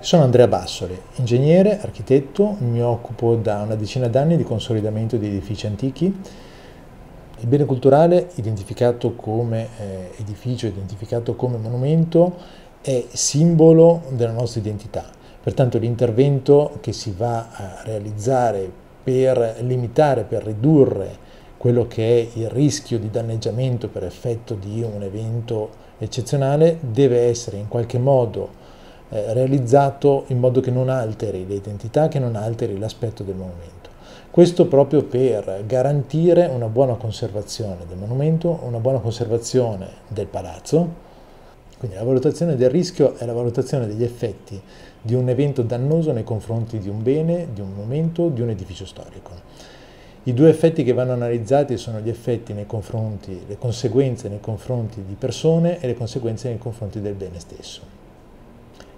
Sono Andrea Bassoli, ingegnere, architetto, mi occupo da una decina d'anni di consolidamento di edifici antichi. Il bene culturale, identificato come eh, edificio, identificato come monumento, è simbolo della nostra identità, Pertanto l'intervento che si va a realizzare per limitare, per ridurre quello che è il rischio di danneggiamento per effetto di un evento eccezionale deve essere in qualche modo eh, realizzato in modo che non alteri l'identità, che non alteri l'aspetto del monumento. Questo proprio per garantire una buona conservazione del monumento, una buona conservazione del palazzo, quindi la valutazione del rischio è la valutazione degli effetti di un evento dannoso nei confronti di un bene, di un momento, di un edificio storico. I due effetti che vanno analizzati sono gli effetti nei confronti, le conseguenze nei confronti di persone e le conseguenze nei confronti del bene stesso.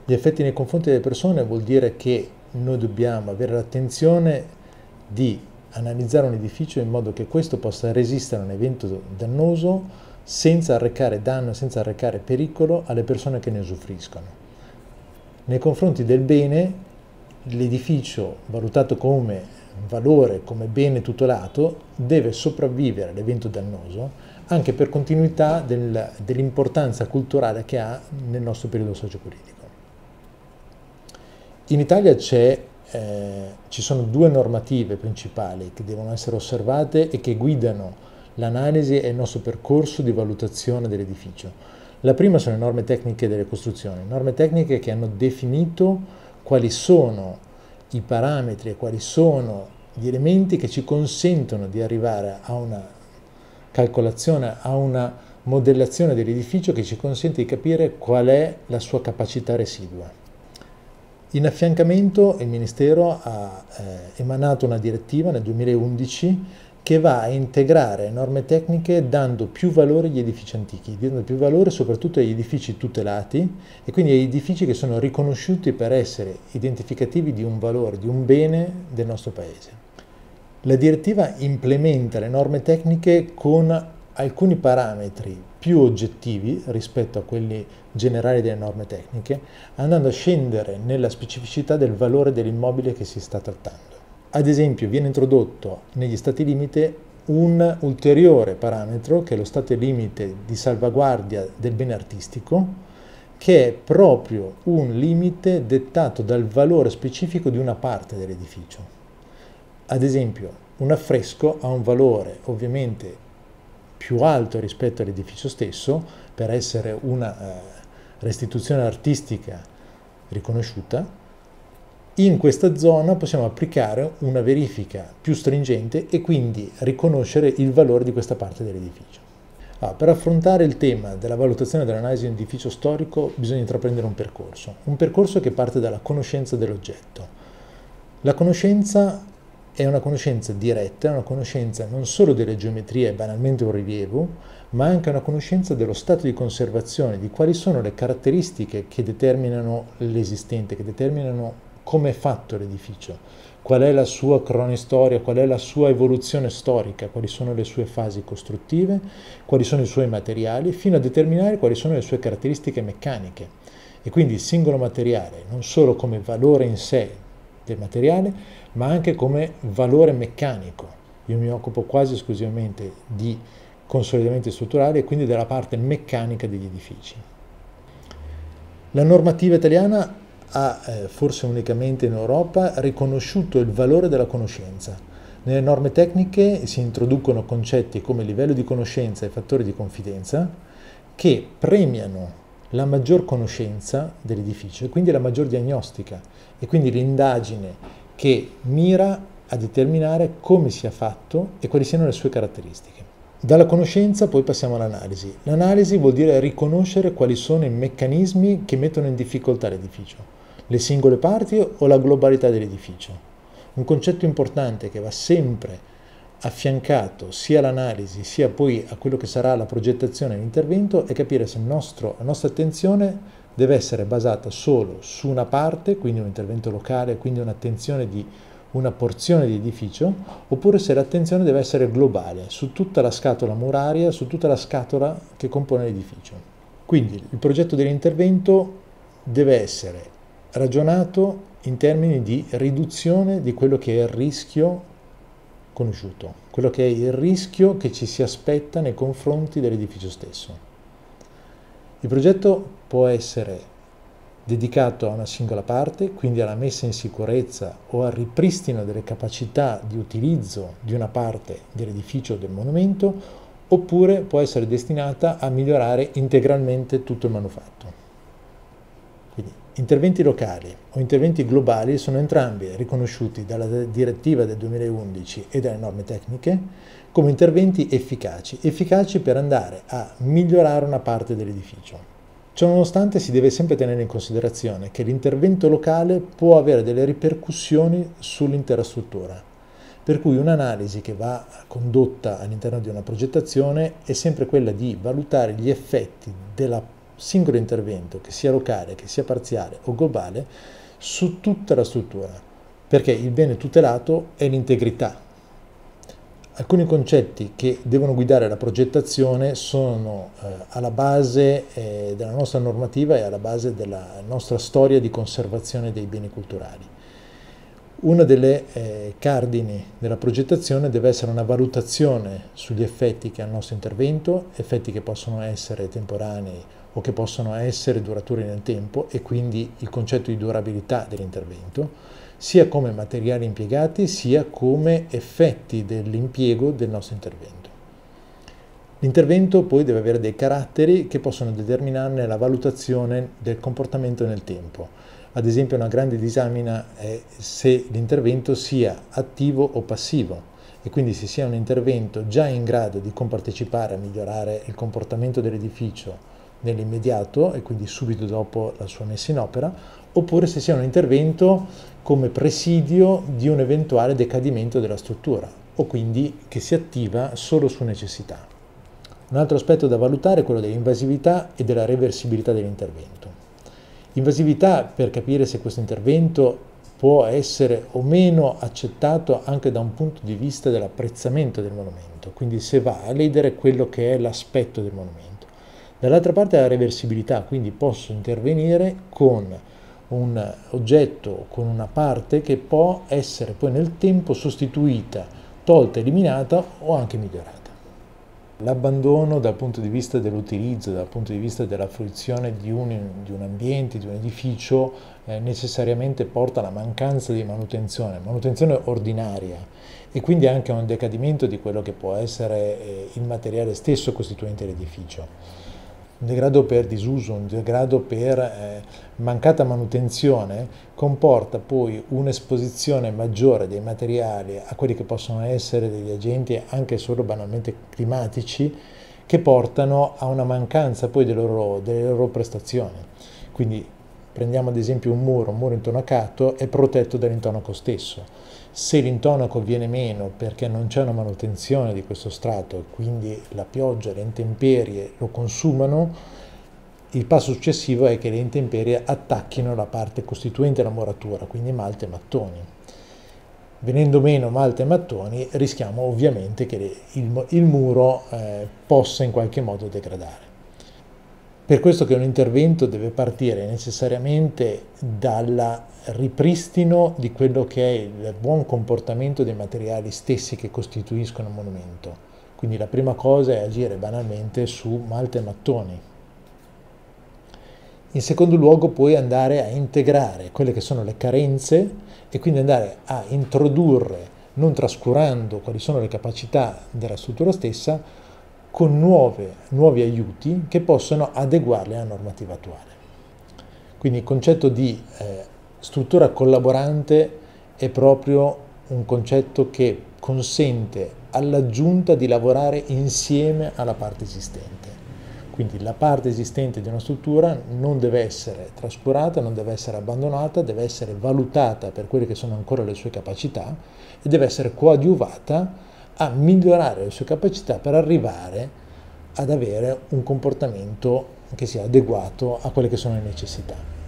Gli effetti nei confronti delle persone vuol dire che noi dobbiamo avere l'attenzione di analizzare un edificio in modo che questo possa resistere a un evento dannoso senza arrecare danno, senza arrecare pericolo alle persone che ne usufruiscono. Nei confronti del bene, l'edificio valutato come valore, come bene tutelato, deve sopravvivere all'evento dannoso anche per continuità del, dell'importanza culturale che ha nel nostro periodo sociopolitico. In Italia eh, ci sono due normative principali che devono essere osservate e che guidano l'analisi e il nostro percorso di valutazione dell'edificio. La prima sono le norme tecniche delle costruzioni, norme tecniche che hanno definito quali sono i parametri e quali sono gli elementi che ci consentono di arrivare a una calcolazione, a una modellazione dell'edificio che ci consente di capire qual è la sua capacità residua. In affiancamento il Ministero ha eh, emanato una direttiva nel 2011 che va a integrare norme tecniche dando più valore agli edifici antichi, dando più valore soprattutto agli edifici tutelati e quindi agli edifici che sono riconosciuti per essere identificativi di un valore, di un bene del nostro paese. La direttiva implementa le norme tecniche con alcuni parametri più oggettivi rispetto a quelli generali delle norme tecniche, andando a scendere nella specificità del valore dell'immobile che si sta trattando. Ad esempio viene introdotto negli stati limite un ulteriore parametro che è lo stato limite di salvaguardia del bene artistico che è proprio un limite dettato dal valore specifico di una parte dell'edificio. Ad esempio un affresco ha un valore ovviamente più alto rispetto all'edificio stesso per essere una eh, restituzione artistica riconosciuta in questa zona possiamo applicare una verifica più stringente e quindi riconoscere il valore di questa parte dell'edificio. Ah, per affrontare il tema della valutazione dell'analisi di un edificio storico bisogna intraprendere un percorso, un percorso che parte dalla conoscenza dell'oggetto. La conoscenza è una conoscenza diretta, è una conoscenza non solo delle geometrie e banalmente un rilievo, ma anche una conoscenza dello stato di conservazione, di quali sono le caratteristiche che determinano l'esistente, che determinano come è fatto l'edificio, qual è la sua cronistoria, qual è la sua evoluzione storica, quali sono le sue fasi costruttive, quali sono i suoi materiali, fino a determinare quali sono le sue caratteristiche meccaniche. E quindi il singolo materiale, non solo come valore in sé del materiale, ma anche come valore meccanico. Io mi occupo quasi esclusivamente di consolidamenti strutturali e quindi della parte meccanica degli edifici. La normativa italiana ha, eh, forse unicamente in Europa, riconosciuto il valore della conoscenza. Nelle norme tecniche si introducono concetti come livello di conoscenza e fattori di confidenza che premiano la maggior conoscenza dell'edificio e quindi la maggior diagnostica e quindi l'indagine che mira a determinare come sia fatto e quali siano le sue caratteristiche. Dalla conoscenza poi passiamo all'analisi. L'analisi vuol dire riconoscere quali sono i meccanismi che mettono in difficoltà l'edificio le singole parti o la globalità dell'edificio. Un concetto importante che va sempre affiancato sia all'analisi sia poi a quello che sarà la progettazione e l'intervento è capire se nostro, la nostra attenzione deve essere basata solo su una parte, quindi un intervento locale, quindi un'attenzione di una porzione di edificio, oppure se l'attenzione deve essere globale, su tutta la scatola muraria, su tutta la scatola che compone l'edificio. Quindi il progetto dell'intervento deve essere ragionato in termini di riduzione di quello che è il rischio conosciuto, quello che è il rischio che ci si aspetta nei confronti dell'edificio stesso. Il progetto può essere dedicato a una singola parte, quindi alla messa in sicurezza o al ripristino delle capacità di utilizzo di una parte dell'edificio o del monumento, oppure può essere destinata a migliorare integralmente tutto il manufatto. Interventi locali o interventi globali sono entrambi riconosciuti dalla direttiva del 2011 e dalle norme tecniche come interventi efficaci, efficaci per andare a migliorare una parte dell'edificio. Ciononostante si deve sempre tenere in considerazione che l'intervento locale può avere delle ripercussioni sull'intera struttura, per cui un'analisi che va condotta all'interno di una progettazione è sempre quella di valutare gli effetti della singolo intervento, che sia locale, che sia parziale o globale, su tutta la struttura, perché il bene tutelato è l'integrità. Alcuni concetti che devono guidare la progettazione sono eh, alla base eh, della nostra normativa e alla base della nostra storia di conservazione dei beni culturali. Una delle eh, cardini della progettazione deve essere una valutazione sugli effetti che ha il nostro intervento, effetti che possono essere temporanei o che possono essere duraturi nel tempo e quindi il concetto di durabilità dell'intervento, sia come materiali impiegati sia come effetti dell'impiego del nostro intervento. L'intervento poi deve avere dei caratteri che possono determinarne la valutazione del comportamento nel tempo. Ad esempio una grande disamina è se l'intervento sia attivo o passivo e quindi se sia un intervento già in grado di compartecipare a migliorare il comportamento dell'edificio nell'immediato e quindi subito dopo la sua messa in opera, oppure se sia un intervento come presidio di un eventuale decadimento della struttura o quindi che si attiva solo su necessità. Un altro aspetto da valutare è quello dell'invasività e della reversibilità dell'intervento. Invasività per capire se questo intervento può essere o meno accettato anche da un punto di vista dell'apprezzamento del monumento, quindi se va a ledere quello che è l'aspetto del monumento Dall'altra parte la reversibilità, quindi posso intervenire con un oggetto, con una parte che può essere poi nel tempo sostituita, tolta, eliminata o anche migliorata. L'abbandono dal punto di vista dell'utilizzo, dal punto di vista della fruizione di un, di un ambiente, di un edificio, eh, necessariamente porta alla mancanza di manutenzione, manutenzione ordinaria e quindi anche a un decadimento di quello che può essere eh, il materiale stesso costituente l'edificio un degrado per disuso, un degrado per eh, mancata manutenzione, comporta poi un'esposizione maggiore dei materiali a quelli che possono essere degli agenti anche solo banalmente climatici, che portano a una mancanza poi delle loro, delle loro prestazioni. Quindi Prendiamo ad esempio un muro, un muro intonacato è protetto dall'intonaco stesso. Se l'intonaco viene meno perché non c'è una manutenzione di questo strato e quindi la pioggia, le intemperie lo consumano, il passo successivo è che le intemperie attacchino la parte costituente della muratura, quindi malte e mattoni. Venendo meno malte e mattoni rischiamo ovviamente che il, il muro eh, possa in qualche modo degradare. Per questo che un intervento deve partire necessariamente dal ripristino di quello che è il buon comportamento dei materiali stessi che costituiscono un monumento. Quindi la prima cosa è agire banalmente su malte e mattoni. In secondo luogo puoi andare a integrare quelle che sono le carenze e quindi andare a introdurre, non trascurando quali sono le capacità della struttura stessa, con nuove, nuovi aiuti che possono adeguarli alla normativa attuale. Quindi il concetto di eh, struttura collaborante è proprio un concetto che consente all'aggiunta di lavorare insieme alla parte esistente. Quindi la parte esistente di una struttura non deve essere trascurata, non deve essere abbandonata, deve essere valutata per quelle che sono ancora le sue capacità e deve essere coadiuvata a migliorare le sue capacità per arrivare ad avere un comportamento che sia adeguato a quelle che sono le necessità.